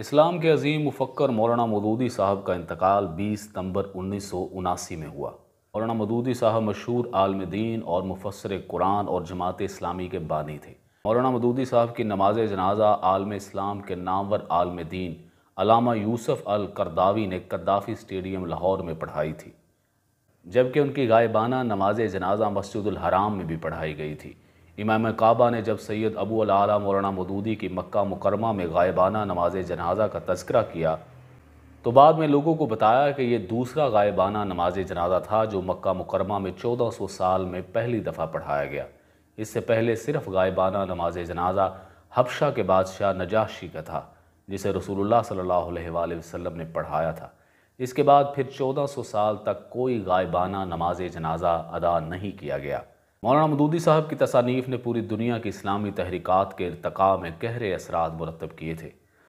इस्लाम के अजीम मुफक्र मौलाना मदूदी साहब का इंतकाल 20 सितंबर उन्नीस में हुआ मौलाना मदूदी साहब मशहूर आलम दीन और मुफसर कुरान और जमात इस्लामी के बानी थे मौलाना मदूदी साहब की नमाज जनाजा आलम इस्लाम के नामवर आलम दीन अलामा यूसुफ अल करदावी ने कद्दाफी स्टेडियम लाहौर में पढ़ाई थी जबकि उनकी गायबाना नमाज जनाजा मस्जिद हराम में भी पढ़ाई गई थी इमाम काबा ने जब सैयद अबू अला मौलाना मदूदी की मक्का मुकरमा में गायबाना नमाज जनाजा का तस्करा किया तो बाद में लोगों को बताया कि यह दूसरा गायबाना नमाज जनाजा था जो मक्का मुकरमा में चौदह सौ साल में पहली दफ़ा पढ़ाया गया इससे पहले सिर्फ गायबाना नमाज जनाजा हबशा के बादशाह नजाशी का था जिसे रसूलुल्लाह सल्लल्लाहु अलैहि वसल्लम ने पढ़ाया था इसके बाद फिर 1400 साल तक कोई गायबाना नमाज जनाजा अदा नहीं किया गया मौलाना मदूदी साहब की तसानीफ ने पूरी दुनिया की इस्लामी तहरीक के इरतका में गहरे असरा मुरतब किए थे